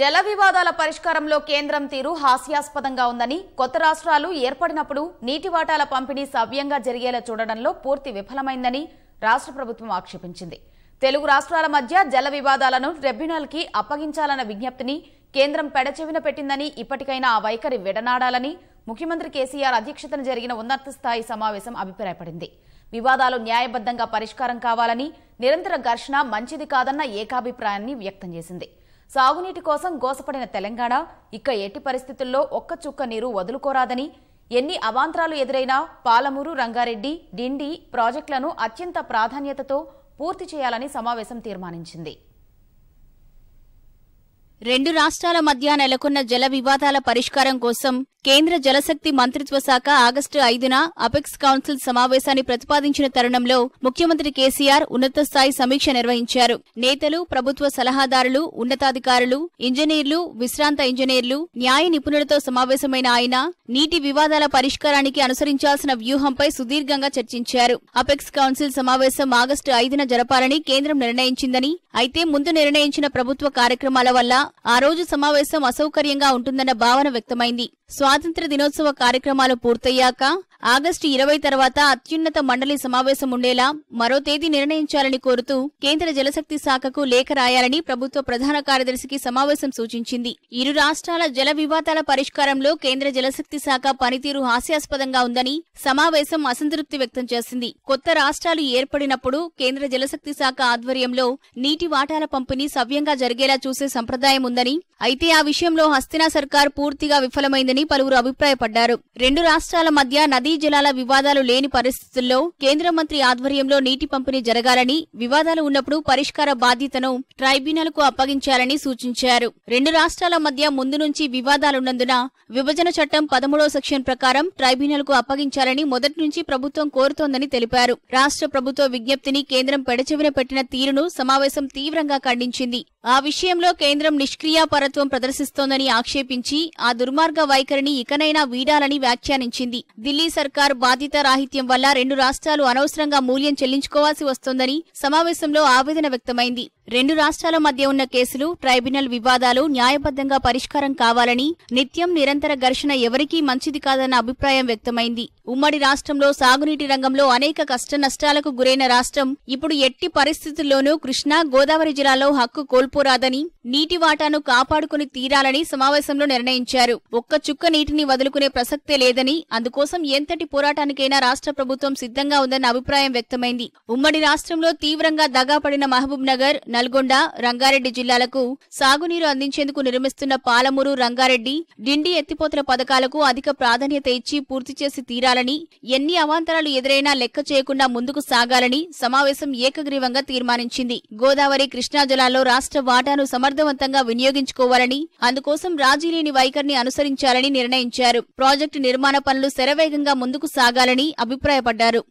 జల వివాదాల పరిష్కారంలో కేంద్రం తీరు హాస్యాస్పదంగా ఉందని కొత్త రాష్ట్రాలు ఏర్పడినప్పుడు నీటి వాటాల పంపిణీ సవ్యంగా జరిగేలా చూడడంలో పూర్తి విఫలమైందని రాష్ట్ర ప్రభుత్వం ఆక్షేపించింది తెలుగు రాష్ట్రాల మధ్య జల వివాదాలను కి అప్పగించాలన్న విజ్ఞప్తిని కేంద్రం పెడచెవిన పెట్టిందని ఇప్పటికైనా ఆ వైఖరి విడనాడాలని ముఖ్యమంత్రి కేసీఆర్ అధ్యక్షతన జరిగిన ఉన్నత స్థాయి సమావేశం అభిప్రాయపడింది వివాదాలు న్యాయబద్దంగా పరిష్కారం కావాలని నిరంతర ఘర్షణ మంచిది కాదన్న ఏకాభిప్రాయాన్ని వ్యక్తం చేసింది సాగునీటి కోసం గోసపడిన తెలంగాణ ఇక ఎట్టి పరిస్థితుల్లో ఒక్క చుక్క నీరు వదులుకోరాదని ఎన్ని అవాంతరాలు ఎదురైనా పాలమూరు రంగారెడ్డి డిండి ప్రాజెక్టులను అత్యంత ప్రాధాన్యతతో పూర్తి చేయాలని సమావేశం తీర్మానించింది రెండు రాష్ట్రాల మధ్య నెలకొన్న జల వివాదాల పరిష్కారం కోసం కేంద్ర జలశక్తి మంత్రిత్వ శాఖ ఆగస్టు ఐదున అపెక్స్ కౌన్సిల్ సమావేశాన్ని ప్రతిపాదించిన తరుణంలో ముఖ్యమంత్రి కేసీఆర్ ఉన్నత స్థాయి సమీక్ష నిర్వహించారు నేతలు ప్రభుత్వ సలహాదారులు ఉన్నతాధికారులు ఇంజనీర్లు విశ్రాంత ఇంజనీర్లు న్యాయ నిపుణులతో సమావేశమైన ఆయన నీటి వివాదాల పరిష్కారానికి అనుసరించాల్సిన వ్యూహంపై సుదీర్ఘంగా చర్చించారు అపెక్స్ కౌన్సిల్ సమావేశం ఆగస్టు ఐదున జరపాలని కేంద్రం నిర్ణయించిందని అయితే ముందు నిర్ణయించిన ప్రభుత్వ కార్యక్రమాల వల్ల ఆ రోజు సమావేశం అసౌకర్యంగా ఉంటుందన్న భావన వ్యక్తమైంది స్వాతంత్ర దినోత్సవ కార్యక్రమాలు పూర్తయ్యాక ఆగస్టు ఇరవై తర్వాత అత్యున్నత మండలి సమావేశం ఉండేలా మరో తేదీ నిర్ణయించాలని కోరుతూ కేంద్ర జలశక్తి శాఖకు లేఖ రాయాలని ప్రభుత్వ ప్రధాన కార్యదర్శికి సమావేశం సూచించింది ఇరు రాష్ట్రాల జల వివాదాల పరిష్కారంలో కేంద్ర జలశక్తి శాఖ పనితీరు హాస్యాస్పదంగా ఉందని సమావేశం అసంతృప్తి వ్యక్తం చేసింది కొత్త రాష్ట్రాలు ఏర్పడినప్పుడు కేంద్ర జలశక్తి శాఖ ఆధ్వర్యంలో నీటి వాటాల పంపిణీ సవ్యంగా జరిగేలా చూసే సంప్రదాయం ఉందని అయితే ఆ విషయంలో హస్తినా సర్కార్ పూర్తిగా విఫలమైందని పలువురు అభిప్రాయపడ్డారు రెండు రాష్ట్రాల మధ్య నదీ జలాల వివాదాలు లేని పరిస్థితుల్లో కేంద్ర మంత్రి ఆధ్వర్యంలో నీటి పంపిణీ జరగాలని వివాదాలు ఉన్నప్పుడు పరిష్కార బాధ్యతను ట్రైబ్యునల్కు అప్పగించాలని సూచించారు రెండు రాష్ట్రాల మధ్య ముందు నుంచి వివాదాలున్నందున విభజన చట్టం పదమూడవ సెక్షన్ ప్రకారం ట్రైబ్యునల్కు అప్పగించాలని మొదటి నుంచి ప్రభుత్వం కోరుతోందని తెలిపారు రాష్ట్ర ప్రభుత్వ విజ్ఞప్తిని కేంద్రం పెడచెవిన పెట్టిన తీరును సమావేశం తీవ్రంగా ఖండించింది ఆ విషయంలో కేంద్రం నిష్క్రియాపర వారత్వం ప్రదర్శిస్తోందని ఆక్షేపించి ఆ దుర్మార్గ వైఖరిని ఇకనైనా వీడాలని వ్యాఖ్యానించింది ఢిల్లీ సర్కార్ బాధిత రాహిత్యం వల్ల రెండు రాష్ట్రాలు అనవసరంగా మూల్యం చెల్లించుకోవాల్సి వస్తోందని సమావేశంలో ఆవేదన వ్యక్తమైంది రెండు రాష్ట్రాల మధ్య ఉన్న కేసులు ట్రైబ్యునల్ వివాదాలు న్యాయబద్దంగా పరిష్కారం కావాలని నిత్యం నిరంతర ఘర్షణ ఎవరికీ మంచిది కాదన్న అభిప్రాయం వ్యక్తమైంది ఉమ్మడి రాష్ట్రంలో సాగునీటి రంగంలో అనేక కష్టనష్టాలకు గురైన రాష్ట్రం ఇప్పుడు ఎట్టి పరిస్థితుల్లోనూ కృష్ణా గోదావరి జిల్లాలో హక్కు కోల్పోరాదని నీటి వాటాను కాపాడుకుని తీరాలని సమావేశంలో నిర్ణయించారు ఒక్క చుక్క నీటిని వదులుకునే ప్రసక్తే లేదని అందుకోసం ఎంతటి పోరాటానికైనా రాష్ట్ర ప్రభుత్వం సిద్ధంగా ఉందన్న అభిప్రాయం వ్యక్తమైంది ఉమ్మడి రాష్ట్రంలో తీవ్రంగా దగాపడిన మహబూబ్ నగర్ నల్గొండ రంగారెడ్డి జిల్లాలకు సాగునీరు అందించేందుకు నిర్మిస్తున్న పాలమూరు రంగారెడ్డి డిండి ఎత్తిపోతల పథకాలకు అధిక ప్రాధాన్యత ఇచ్చి పూర్తి చేసి తీరాలని ఎన్ని అవాంతరాలు ఎదురైనా లెక్క చేయకుండా ముందుకు సాగాలని సమావేశం ఏకగ్రీవంగా తీర్మానించింది గోదావరి కృష్ణా జలాల్లో రాష్ట్ర వాటాను సమర్థవంతంగా వినియోగించుకోవాలని అందుకోసం రాజీలేని వైఖరిని అనుసరించాలని నిర్ణయించారు ప్రాజెక్టు నిర్మాణ పనులు శరవేగంగా ముందుకు సాగాలని అభిప్రాయపడ్డారు